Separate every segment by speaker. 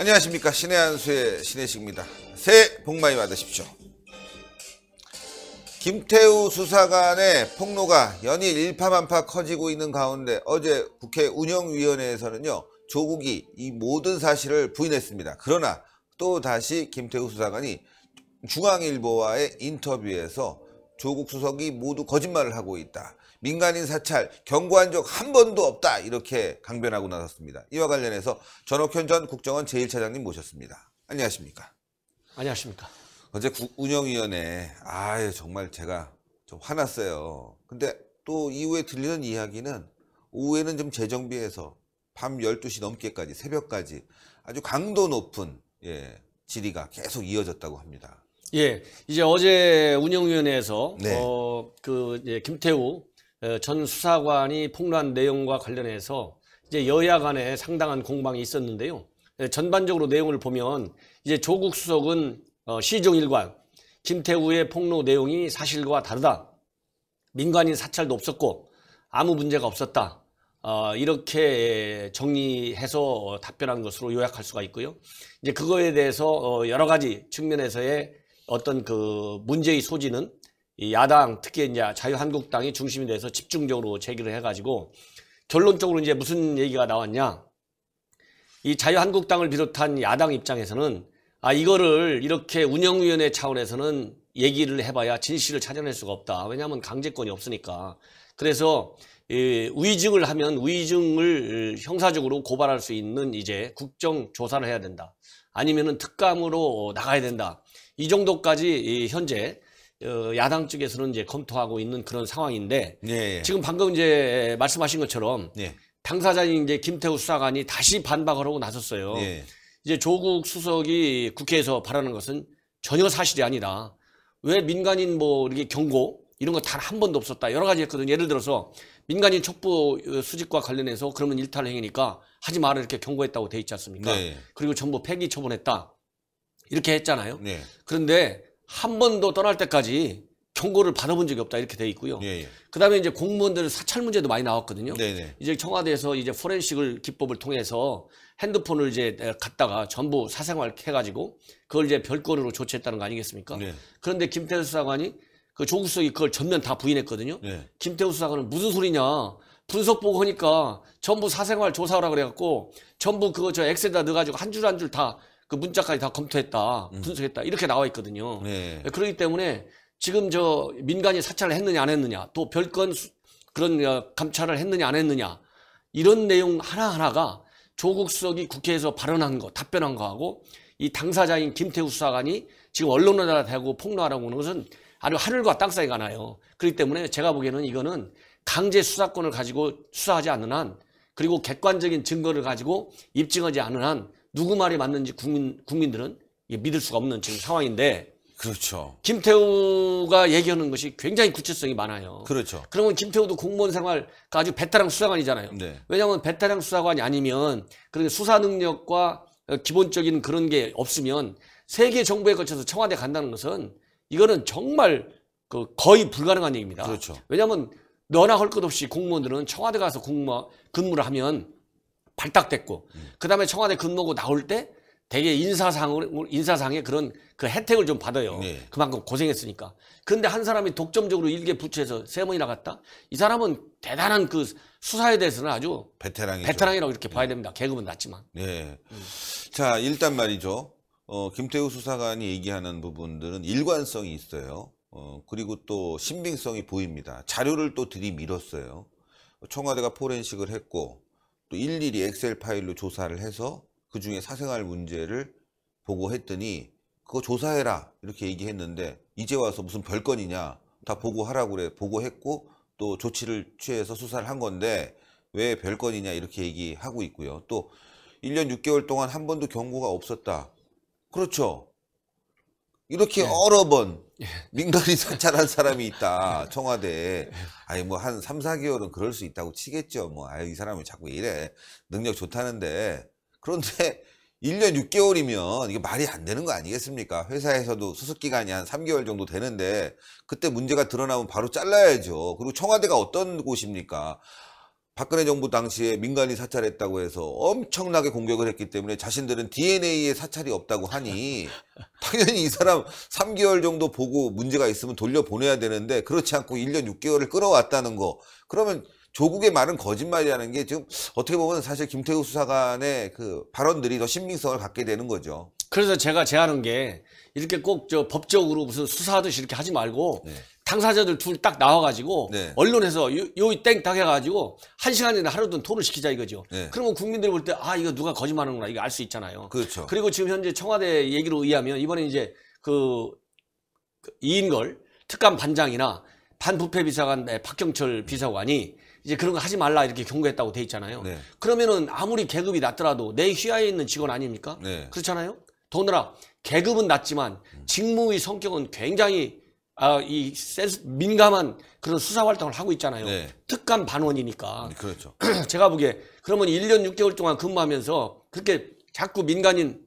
Speaker 1: 안녕하십니까 신의 한수의 신혜식입니다. 새해 복 많이 받으십시오. 김태우 수사관의 폭로가 연일 일파만파 커지고 있는 가운데 어제 국회 운영위원회에서는요 조국이 이 모든 사실을 부인했습니다. 그러나 또 다시 김태우 수사관이 중앙일보와의 인터뷰에서 조국 수석이 모두 거짓말을 하고 있다. 민간인 사찰 경고한 적 한 번도 없다 이렇게 강변하고 나섰습니다. 이와 관련해서 전옥현 전 국정원 제1차장님 모셨습니다. 안녕하십니까? 안녕하십니까? 어제 국 운영위원회 아 정말 제가 좀 화났어요. 근데 또 이후에 들리는 이야기는 오후에는 좀 재정비해서 밤 12시 넘게까지 새벽까지 아주 강도 높은 예, 질의가 계속 이어졌다고 합니다.
Speaker 2: 예, 이제 어제 운영위원회에서 네. 어, 그 예, 김태우 어, 전 수사관이 폭로한 내용과 관련해서 이제 여야 간에 상당한 공방이 있었는데요. 예, 전반적으로 내용을 보면 이제 조국 수석은 어, 시종일관 김태우의 폭로 내용이 사실과 다르다. 민간인 사찰도 없었고 아무 문제가 없었다. 어, 이렇게 정리해서 답변한 것으로 요약할 수가 있고요. 이제 그거에 대해서 여러 가지 측면에서의 어떤 그 문제의 소지는 이 야당 특히 이제 자유한국당이 중심이 돼서 집중적으로 제기를 해가지고 결론적으로 이제 무슨 얘기가 나왔냐 이 자유한국당을 비롯한 야당 입장에서는 아 이거를 이렇게 운영위원회 차원에서는 얘기를 해봐야 진실을 찾아낼 수가 없다 왜냐하면 강제권이 없으니까 그래서 이 위증을 하면 위증을 형사적으로 고발할 수 있는 이제 국정조사를 해야 된다 아니면은 특감으로 나가야 된다 이 정도까지 이 현재 어, 야당 쪽에서는 이제 검토하고 있는 그런 상황인데 예, 예. 지금 방금 이제 말씀하신 것처럼 예. 당사자인 이제 김태우 수사관이 다시 반박을 하고 나섰어요. 예. 이제 조국 수석이 국회에서 바라는 것은 전혀 사실이 아니다. 왜 민간인 뭐 이렇게 경고 이런 거 단 한 번도 없었다. 여러 가지 했거든요. 예를 들어서 민간인 촉보 수집과 관련해서 그러면 일탈 행위니까 하지 마라 이렇게 경고했다고 돼 있지 않습니까? 네. 그리고 전부 폐기 처분했다. 이렇게 했잖아요. 네. 그런데 한 번도 떠날 때까지 경고를 받아본 적이 없다 이렇게 돼 있고요. 예, 예. 그다음에 이제 공무원들 사찰 문제도 많이 나왔거든요. 네네. 네. 이제 청와대에서 이제 포렌식을 기법을 통해서 핸드폰을 이제 갖다가 전부 사생활 해가지고 그걸 이제 별거리로 조치했다는 거 아니겠습니까? 네. 그런데 김태우 수사관이 그 조국수석이 그걸 전면 다 부인했거든요. 네. 김태우 수사관은 무슨 소리냐? 분석 보고 하니까 전부 사생활 조사하라 그래갖고 전부 그거 저 엑셀에다 넣어가지고 한줄한줄다 그 문자까지 다 검토했다, 음. 분석했다 이렇게 나와 있거든요. 네. 그렇기 때문에 지금 저 민간이 사찰을 했느냐 안 했느냐, 또 별건 수, 그런 어, 감찰을 했느냐 안 했느냐 이런 내용 하나 하나가 조국 수석이 국회에서 발언한 거, 답변한 거하고 이 당사자인 김태우 수사관이 지금 언론에다 대고 폭로하라고 하는 것은 아주 하늘과 땅 사이가 나요. 그렇기 때문에 제가 보기에는 이거는 강제 수사권을 가지고 수사하지 않는 한 그리고 객관적인 증거를 가지고 입증하지 않는 한 누구 말이 맞는지 국민, 국민들은 믿을 수가 없는 지금 상황인데 그렇죠. 김태우가 얘기하는 것이 굉장히 구체성이 많아요. 그렇죠. 그러면 김태우도 공무원 생활 그러니까 아주 베테랑 수사관이잖아요. 네. 왜냐하면 베테랑 수사관이 아니면 그런 수사 능력과 기본적인 그런 게 없으면 세계 정부에 걸쳐서 청와대 간다는 것은 이거는 정말 그 거의 불가능한 얘기입니다. 그렇죠. 왜냐하면 너나 할 것 없이 공무원들은 청와대 가서 근무를 하면 발탁됐고 음. 그다음에 청와대 근무고 나올 때 대개 인사상 인사상의 그런 그 혜택을 좀 받아요. 네. 그만큼 고생했으니까. 근데 한 사람이 독점적으로 일개 부처에서 세 번이나 갔다. 이 사람은 대단한 그 수사에 대해서는 아주 베테랑이죠. 베테랑이라고 이렇게 네. 봐야 됩니다. 계급은 낮지만.
Speaker 1: 네. 음. 자 일단 말이죠. 어, 김태우 수사관이 얘기하는 부분들은 일관성이 있어요. 어, 그리고 또 신빙성이 보입니다. 자료를 또 들이밀었어요. 청와대가 포렌식을 했고 또 일일이 엑셀 파일로 조사를 해서 그 중에 사생활 문제를 보고했더니 그거 조사해라 이렇게 얘기했는데 이제 와서 무슨 별건이냐 다 보고하라고 그래 보고했고 또 조치를 취해서 수사를 한 건데 왜 별건이냐 이렇게 얘기하고 있고요 또 1년 6개월 동안 한 번도 경고가 없었다 그렇죠 이렇게 예. 여러 번민간이 예. 사찰한 사람이 있다 청와대에 예. 아니 뭐한 3, 4개월은 그럴 수 있다고 치겠죠 뭐 아유 이 사람이 자꾸 이래 능력 좋다는데 그런데 1년 6개월이면 이게 말이 안 되는 거 아니겠습니까 회사에서도 수습기간이 한 3개월 정도 되는데 그때 문제가 드러나면 바로 잘라야죠 그리고 청와대가 어떤 곳입니까 박근혜 정부 당시에 민간이 사찰했다고 해서 엄청나게 공격을 했기 때문에 자신들은 DNA에 사찰이 없다고 하니 당연히 이 사람 3개월 정도 보고 문제가 있으면 돌려보내야 되는데 그렇지 않고 1년 6개월을 끌어왔다는 거 그러면 조국의 말은 거짓말이라는 게 지금 어떻게 보면 사실 김태우 수사관의 그
Speaker 2: 발언들이 더 신빙성을 갖게 되는 거죠. 그래서 제가 제안한 게 이렇게 꼭 저 법적으로 무슨 수사하듯이 이렇게 하지 말고 네. 당사자들 둘 딱 나와가지고 네. 언론에서 요이땡딱 해가지고 한 시간이나 하루든 토론 시키자 이거죠. 네. 그러면 국민들이 볼 때 아 이거 누가 거짓말하는구나 이거 알 수 있잖아요. 그렇죠. 그리고 지금 현재 청와대 얘기로 의하면 이번에 이제 그, 그 이인걸 특감 반장이나 반부패 비서관 네, 박경철 비서관이 이제 그런 거 하지 말라 이렇게 경고했다고 돼 있잖아요. 네. 그러면은 아무리 계급이 낮더라도 내 휘하에 있는 직원 아닙니까? 네. 그렇잖아요. 더느라 계급은 낮지만 직무의 성격은 굉장히 아, 이 민감한 그런 수사 활동을 하고 있잖아요. 네. 특감 반원이니까. 음, 그렇죠. 제가 보기에 그러면 1년 6개월 동안 근무하면서 그렇게 자꾸 민간인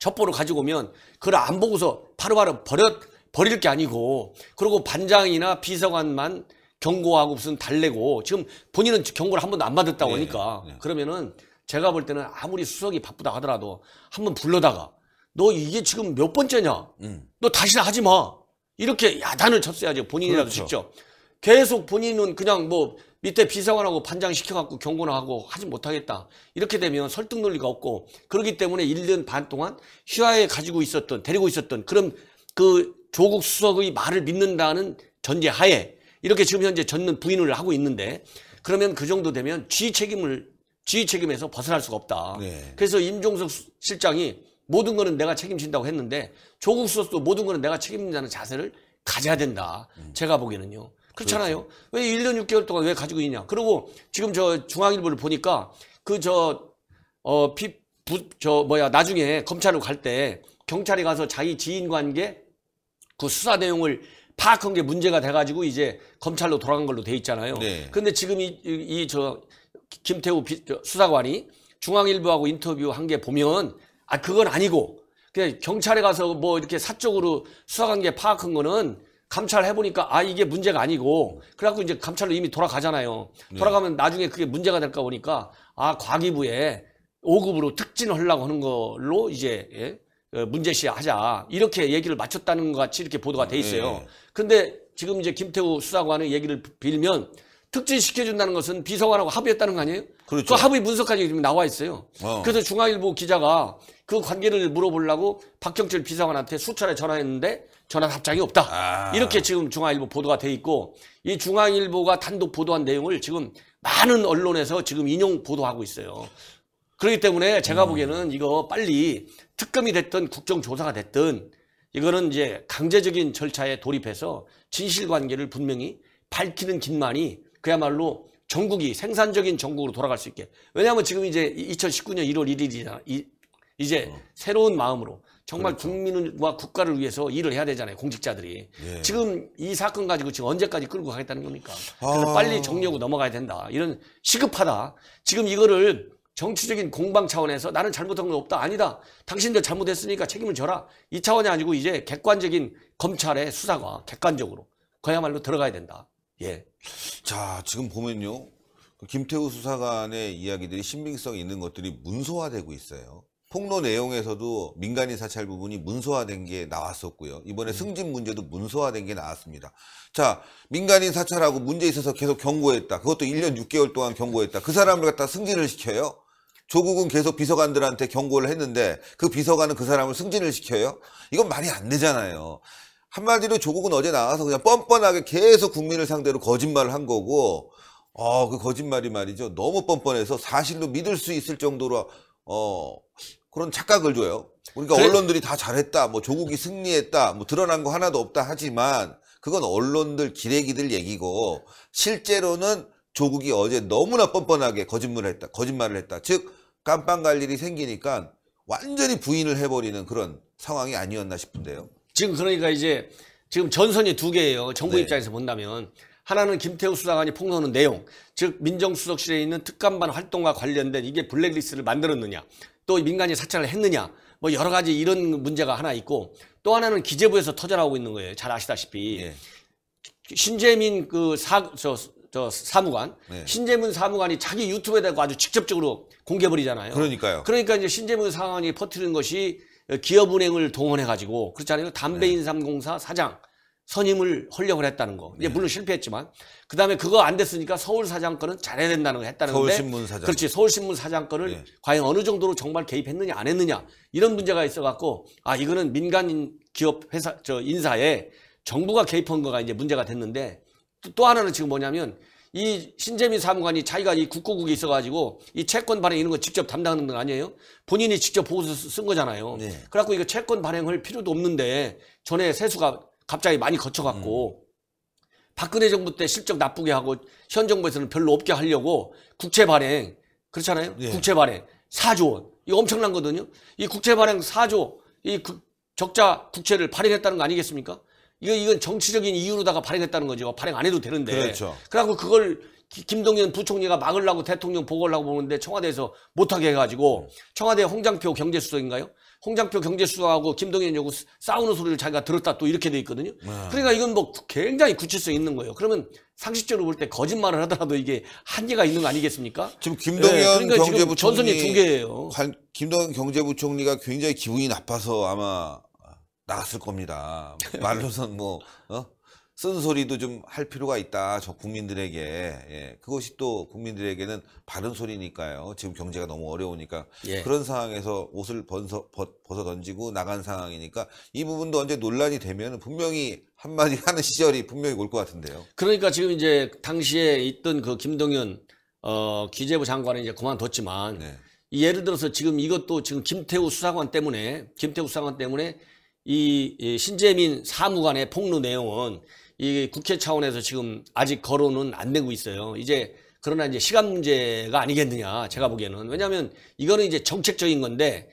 Speaker 2: 첩보를 가지고 오면 그걸 안 보고서 바로바로 버려 버릴 게 아니고 그리고 반장이나 비서관만 경고하고 무슨 달래고 지금 본인은 경고를 한 번도 안 받았다고 네, 하니까 네. 그러면은 제가 볼 때는 아무리 수석이 바쁘다 하더라도 한번 불러다가 너 이게 지금 몇 번째냐? 음. 너 다시는 하지 마. 이렇게 야단을 쳤어야죠. 본인이라도 그렇죠. 직접. 계속 본인은 그냥 뭐 밑에 비서관하고 반장 시켜갖고 경고나 하고 하지 못하겠다. 이렇게 되면 설득 논리가 없고 그렇기 때문에 1년 반 동안 시하에 가지고 있었던 데리고 있었던 그런 그 조국 수석의 말을 믿는다는 전제 하에 이렇게 지금 현재 전는 부인을 하고 있는데 그러면 그 정도 되면 지 책임을 지 책임에서 벗어날 수가 없다. 네. 그래서 임종석 실장이 모든 거는 내가 책임진다고 했는데 조국 수석도 모든 거는 내가 책임진다는 자세를 가져야 된다. 음. 제가 보기에는요. 그렇잖아요. 그렇죠. 왜 1년 6개월 동안 왜 가지고 있냐. 그리고 지금 저 중앙일보를 보니까 그 저, 어, 피, 부, 저, 뭐야, 나중에 검찰로 갈 때경찰이 가서 자기 지인 관계 그 수사 내용을 파악한 게 문제가 돼가지고 이제 검찰로 돌아간 걸로 돼 있잖아요. 네. 근데 지금 이, 이, 이 저, 김태우 비, 저, 수사관이 중앙일보하고 인터뷰한 게 보면 아, 그건 아니고. 그냥 경찰에 가서 뭐 이렇게 사적으로 수사관계 파악한 거는 감찰해보니까 아, 이게 문제가 아니고. 그래갖고 이제 감찰로 이미 돌아가잖아요. 네. 돌아가면 나중에 그게 문제가 될까 보니까 아, 과기부에 5급으로 특진을 하려고 하는 걸로 이제, 예? 어, 문제시 하자 이렇게 얘기를 마쳤다는 것 같이 이렇게 보도가 돼 아, 있어요. 네. 근데 지금 이제 김태우 수사관의 얘기를 빌면 특진시켜준다는 것은 비서관하고 합의했다는 거 아니에요? 그렇죠. 그 합의 문서까지 지금 나와 있어요. 어. 그래서 중앙일보 기자가 그 관계를 물어보려고 박경철 비서관한테 수차례 전화했는데 전화 답장이 없다. 아. 이렇게 지금 중앙일보 보도가 돼 있고 이 중앙일보가 단독 보도한 내용을 지금 많은 언론에서 지금 인용 보도하고 있어요. 그렇기 때문에 제가 음. 보기에는 이거 빨리 특검이 됐든 국정조사가 됐든 이거는 이제 강제적인 절차에 돌입해서 진실관계를 분명히 밝히는 길만이 그야말로 전국이 생산적인 전국으로 돌아갈 수 있게. 왜냐하면 지금 이제 2019년 1월 1일이잖아. 이, 이제 어. 새로운 마음으로 정말 그렇죠. 국민과 국가를 위해서 일을 해야 되잖아요. 공직자들이. 예. 지금 이 사건 가지고 지금 언제까지 끌고 가겠다는 겁니까? 아. 그래서 아. 빨리 정리하고 넘어가야 된다. 이런 시급하다. 지금 이거를 정치적인 공방 차원에서 나는 잘못한 건 없다. 아니다. 당신들 잘못했으니까 책임을 져라. 이 차원이 아니고 이제 객관적인 검찰의 수사가 객관적으로 그야말로 들어가야 된다. 예. 자, 지금
Speaker 1: 보면요. 그 김태우 수사관의 이야기들이 신빙성이 있는 것들이 문서화되고 있어요. 폭로 내용에서도 민간인 사찰 부분이 문서화된 게 나왔었고요. 이번에 음. 승진 문제도 문서화된 게 나왔습니다. 자, 민간인 사찰하고 문제 있어서 계속 경고했다. 그것도 1년 6개월 동안 경고했다. 그 사람을 갖다 승진을 시켜요. 조국은 계속 비서관들한테 경고를 했는데 그 비서관은 그 사람을 승진을 시켜요? 이건 말이 안 되잖아요. 한마디로 조국은 어제 나와서 그냥 뻔뻔하게 계속 국민을 상대로 거짓말을 한 거고 어, 그 거짓말이 말이죠. 너무 뻔뻔해서 사실로 믿을 수 있을 정도로 어, 그런 착각을 줘요. 우리가 그러니까 그래. 언론들이 다 잘했다, 뭐 조국이 승리했다, 뭐 드러난 거 하나도 없다 하지만 그건 언론들 기레기들 얘기고 실제로는 조국이 어제 너무나 뻔뻔하게 거짓말을 했다, 거짓말을 했다. 즉 깜빵 갈 일이 생기니까
Speaker 2: 완전히 부인을 해버리는 그런
Speaker 1: 상황이 아니었나 싶은데요.
Speaker 2: 지금 그러니까 이제 지금 전선이 두 개예요. 정부 네. 입장에서 본다면 하나는 김태우 수사관이 폭로하는 내용, 즉 민정수석실에 있는 특감반 활동과 관련된 이게 블랙리스트를 만들었느냐, 또 민간이 사찰을 했느냐, 뭐 여러 가지 이런 문제가 하나 있고 또 하나는 기재부에서 터져나오고 있는 거예요. 잘 아시다시피 네. 신재민 그 사 저 저 사무관 네. 신재문 사무관이 자기 유튜브에 대고 아주 직접적으로 공개버리잖아요. 그러니까요. 그러니까 이제 신재문 사무관이 퍼뜨린 것이 기업은행을 동원해가지고 그렇지않아요 담배인삼공사 네. 사장 선임을 헐려고 했다는 거. 이제 네. 물론 실패했지만 그 다음에 그거 안 됐으니까 서울 사장 거는 잘해야 된다는 거 했다는 건데. 서울신문 사장. 그렇지. 서울신문 사장 거를 네. 과연 어느 정도로 정말 개입했느냐 안 했느냐 이런 문제가 있어갖고 아 이거는 민간 인 기업 회사 저 인사에 정부가 개입한 거가 이제 문제가 됐는데 또, 또 하나는 지금 뭐냐면 이 신재민 사무관이 자기가 이 국고국에 있어가지고 이 채권 발행 이런 거 직접 담당하는 건 아니에요? 본인이 직접 보고서 쓴 거잖아요. 네. 그래갖고 이거 채권 발행할 필요도 없는데 전에 세수가 갑자기 많이 거쳐갖고 음. 박근혜 정부 때 실적 나쁘게 하고 현 정부에서는 별로 없게 하려고 국채 발행 그렇잖아요. 네. 국채 발행 4조 원 이거 엄청난 거거든요. 이 국채 발행 4조 이 국, 적자 국채를 발행했다는 거 아니겠습니까? 이거 이건 정치적인 이유로다가 발행했다는 거죠. 발행 안 해도 되는데. 그렇죠. 그래갖고 그걸 김동연 부총리가 막으려고 대통령 보고를하고 보는데 청와대에서 못하게 해가지고 음. 청와대 홍장표 경제수석인가요? 홍장표 경제수석하고 김동연 요구 싸우는 소리를 자기가 들었다 또 이렇게 돼 있거든요. 네. 그러니까 이건 뭐 굉장히 구체성 있는 거예요. 그러면 상식적으로 볼 때 거짓말을 하더라도 이게 한계가 있는 거 아니겠습니까? 지금 김동연 네, 그러니까 경제부총리 지금 전선이 두
Speaker 1: 개예요. 김동연 경제부총리가 굉장히 기분이 나빠서 아마 나갔을 겁니다. 말로선 뭐 어? 쓴소리도 좀 할 필요가 있다. 저 국민들에게. 예. 그것이 또 국민들에게는 바른 소리니까요. 지금 경제가 너무 어려우니까. 예. 그런 상황에서 옷을 벗어, 벗어 던지고 나간 상황이니까 이 부분도 언제 논란이 되면
Speaker 2: 분명히 한마디 하는 시절이 분명히 올 것 같은데요. 그러니까 지금 이제 당시에 있던 그 김동연 어, 기재부 장관은 이제 그만뒀지만 네. 예를 들어서 지금 이것도 지금 김태우 수사관 때문에 김태우 수사관 때문에 이 신재민 사무관의 폭로 내용은 이 국회 차원에서 지금 아직 거론은 안 되고 있어요. 이제 그러나 이제 시간 문제가 아니겠느냐 제가 보기에는 왜냐하면 이거는 이제 정책적인 건데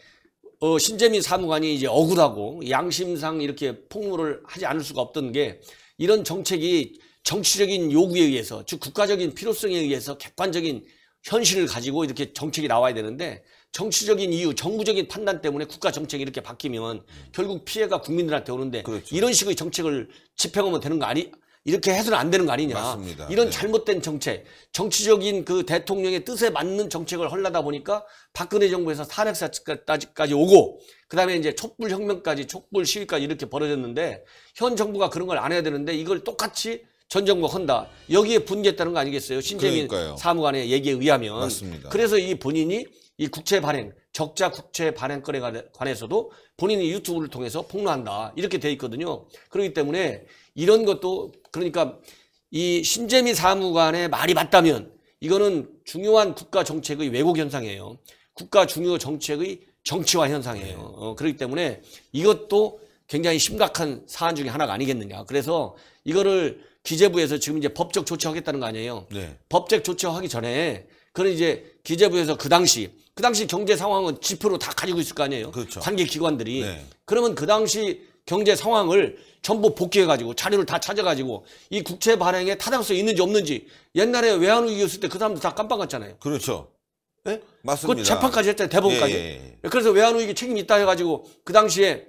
Speaker 2: 어, 신재민 사무관이 이제 억울하고 양심상 이렇게 폭로를 하지 않을 수가 없던 게 이런 정책이 정치적인 요구에 의해서 즉 국가적인 필요성에 의해서 객관적인 현실을 가지고 이렇게 정책이 나와야 되는데 정치적인 이유, 정부적인 판단 때문에 국가 정책이 이렇게 바뀌면 결국 피해가 국민들한테 오는데 그렇죠. 이런 식의 정책을 집행하면 되는 거 아니? 이렇게 해서는 안 되는 거 아니냐. 맞습니다. 이런 네. 잘못된 정책, 정치적인 그 대통령의 뜻에 맞는 정책을 헐라다 보니까 박근혜 정부에서 탄핵사까지 오고 그다음에 이제 촛불 혁명까지 촛불 시위까지 이렇게 벌어졌는데 현 정부가 그런 걸 안 해야 되는데 이걸 똑같이 전 정부가 헌다. 여기에 분개했다는 거 아니겠어요? 신재민 그러니까요. 사무관의 얘기에 의하면. 맞습니다. 그래서 이 본인이 이 국채 발행, 적자 국채 발행건에 관해서도 본인이 유튜브를 통해서 폭로한다. 이렇게 돼 있거든요. 그렇기 때문에 이런 것도 그러니까 이 신재미 사무관의 말이 맞다면 이거는 중요한 국가 정책의 왜곡 현상이에요. 국가 중요 정책의 정치화 현상이에요. 네. 어, 그렇기 때문에 이것도 굉장히 심각한 사안 중에 하나가 아니겠느냐. 그래서 이거를 기재부에서 지금 이제 법적 조치하겠다는 거 아니에요. 네. 법적 조치하기 전에 그런 이제 기재부에서 그 당시 그 당시 경제 상황은 지표로 다 가지고 있을 거 아니에요. 그렇죠. 관계 기관들이. 네. 그러면 그 당시 경제 상황을 전부 복귀해가지고 자료를 다 찾아가지고 이 국채 발행에 타당성이 있는지 없는지 옛날에 외환위기였을 때 그 사람들 다깜빡했잖아요 그렇죠. 예? 맞습니다. 그 재판까지 했잖아요. 대법원까지. 예, 예. 예. 그래서 외환위기 책임 이 있다 해가지고 그 당시에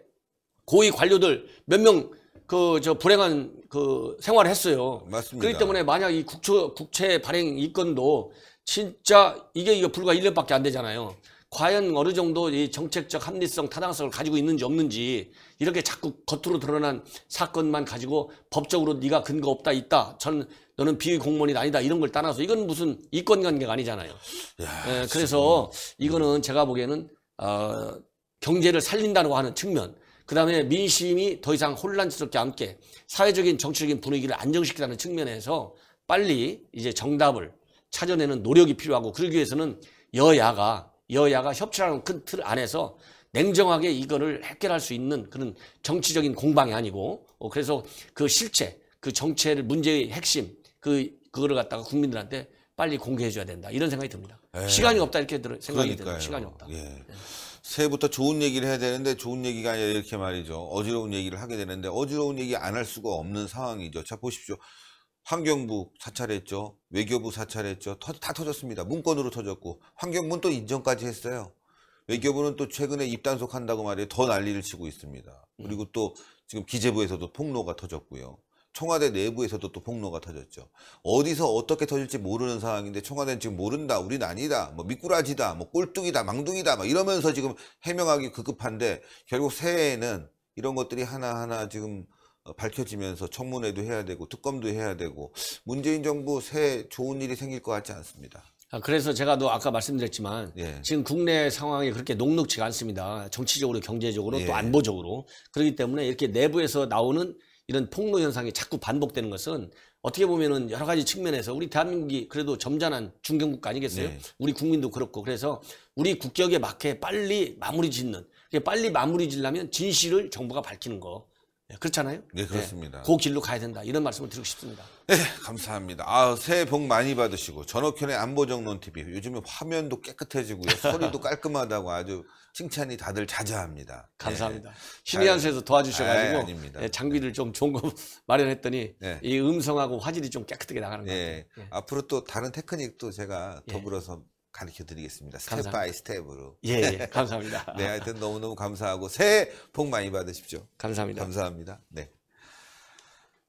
Speaker 2: 고위 관료들 몇 명 그 저 불행한 그 생활을 했어요. 맞습니다. 그렇기 때문에 만약 이 국초, 국채 발행 이건도 진짜 이게 이거 불과 1년밖에 안 되잖아요. 과연 어느 정도 이 정책적 합리성, 타당성을 가지고 있는지 없는지 이렇게 자꾸 겉으로 드러난 사건만 가지고 법적으로 네가 근거 없다 있다. 저는 너는 비위 공무원이 아니다 이런 걸따라서 이건 무슨 이권 관계가 아니잖아요. 야, 예, 그래서 이거는 제가 보기에는 어, 경제를 살린다고 하는 측면 그다음에 민심이 더 이상 혼란스럽게 함께 사회적인 정치적인 분위기를 안정시키다는 측면에서 빨리 이제 정답을 찾아내는 노력이 필요하고 그러기 위해서는 여야가 여야가 협치라는 큰 틀 안에서 냉정하게 이거를 해결할 수 있는 그런 정치적인 공방이 아니고 어, 그래서 그 실체 그 정체를 문제의 핵심 그 그거를 갖다가 국민들한테 빨리 공개해 줘야 된다 이런 생각이 듭니다. 에이, 예. 시간이 없다 이렇게 들어 생각이 듭니다. 시간이 없다. 예. 네.
Speaker 1: 새해부터 좋은 얘기를 해야 되는데 좋은 얘기가 아니라 이렇게 말이죠. 어지러운 얘기를 하게 되는데 어지러운 얘기 안 할 수가 없는 상황이죠. 자 보십시오. 환경부 사찰했죠. 외교부 사찰했죠. 다 터졌습니다. 문건으로 터졌고 환경부는 또 인정까지 했어요. 외교부는 또 최근에 입단속 한다고 말해더 난리를 치고 있습니다. 음. 그리고 또 지금 기재부에서도 폭로가 터졌고요. 청와대 내부에서도 또 폭로가 터졌죠. 어디서 어떻게 터질지 모르는 상황인데 청와대는 지금 모른다, 우린 아니다, 뭐 미꾸라지다, 뭐 꼴뚜기다, 망둥이다, 막 이러면서 지금 해명하기 급급한데 결국 새해에는 이런 것들이 하나하나 지금 어, 밝혀지면서 청문회도 해야 되고 특검도 해야 되고 문재인 정부 새 좋은 일이 생길
Speaker 2: 것 같지 않습니다. 아, 그래서 제가 또 아까 말씀드렸지만 예. 지금 국내 상황이 그렇게 녹록치가 않습니다. 정치적으로 경제적으로 예. 또 안보적으로 그렇기 때문에 이렇게 내부에서 나오는 이런 폭로 현상이 자꾸 반복되는 것은 어떻게 보면은 여러 가지 측면에서 우리 대한민국이 그래도 점잖은 중견국 아니겠어요? 네. 우리 국민도 그렇고 그래서 우리 국격에 맞게 빨리 마무리 짓는 빨리 마무리 짓려면 진실을 정부가 밝히는 거 예, 그렇잖아요. 네, 그렇습니다. 네, 그 길로 가야 된다. 이런 말씀을 드리고 싶습니다. 네,
Speaker 1: 감사합니다. 아, 새해 복 많이 받으시고 전옥현의 안보정론 TV. 요즘에 화면도 깨끗해지고요. 소리도 깔끔하다고 아주
Speaker 2: 칭찬이 다들 자자합니다. 감사합니다. 네. 신의 한수에서 도와주셔가지고 네, 장비를 좀 좋은 거 마련했더니 이 음성하고 화질이 좀 깨끗하게 나가는 거예요. 앞으로 또 다른
Speaker 1: 테크닉도 제가 더불어서 가르쳐 드리겠습니다. 스텝 감사합니다. 바이 스텝으로. 예, 예 감사합니다. 네, 하여튼 너무너무 감사하고 새해 복 많이 받으십시오. 감사합니다. 감사합니다. 네.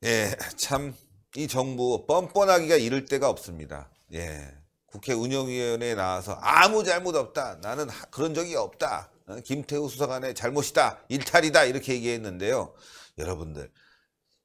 Speaker 1: 예, 참, 이 정부 뻔뻔하기가 이를 데가 없습니다. 예. 국회 운영위원회에 나와서 아무 잘못 없다. 나는 그런 적이 없다. 어, 김태우 수사관의 잘못이다. 일탈이다. 이렇게 얘기했는데요. 여러분들,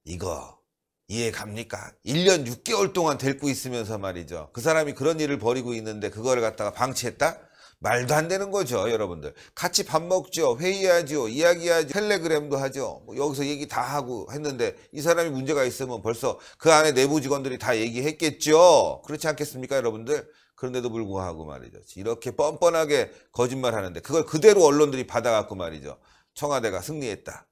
Speaker 1: 이거 이해 갑니까? 1년 6개월 동안 데리고 있으면서 말이죠. 그 사람이 그런 일을 벌이고 있는데 그걸 갖다가 방치했다? 말도 안 되는 거죠, 여러분들. 같이 밥 먹죠, 회의하죠, 이야기하죠, 텔레그램도 하죠. 뭐 여기서 얘기 다 하고 했는데 이 사람이 문제가 있으면 벌써 그 안에 내부 직원들이 다 얘기했겠죠. 그렇지 않겠습니까, 여러분들? 그런데도 불구하고 말이죠. 이렇게 뻔뻔하게 거짓말 하는데 그걸 그대로 언론들이 받아갖고 말이죠. 청와대가 승리했다.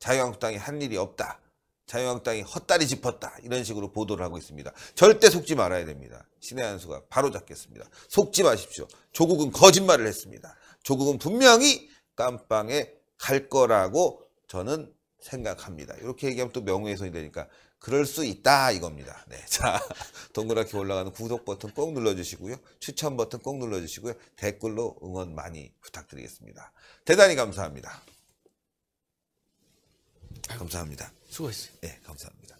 Speaker 1: 자유한국당이 한 일이 없다. 자유한국당이 헛다리 짚었다 이런 식으로 보도를 하고 있습니다. 절대 속지 말아야 됩니다. 신의 한수가 바로 잡겠습니다. 속지 마십시오. 조국은 거짓말을 했습니다. 조국은 분명히 깜빵에 갈 거라고 저는 생각합니다. 이렇게 얘기하면 또 명예훼손이 되니까 그럴 수 있다 이겁니다. 네, 자 동그랗게 올라가는 구독 버튼 꼭 눌러주시고요. 추천 버튼 꼭 눌러주시고요. 댓글로 응원 많이 부탁드리겠습니다. 대단히 감사합니다. 감사합니다. 수고했어요. 네, 예, 감사합니다.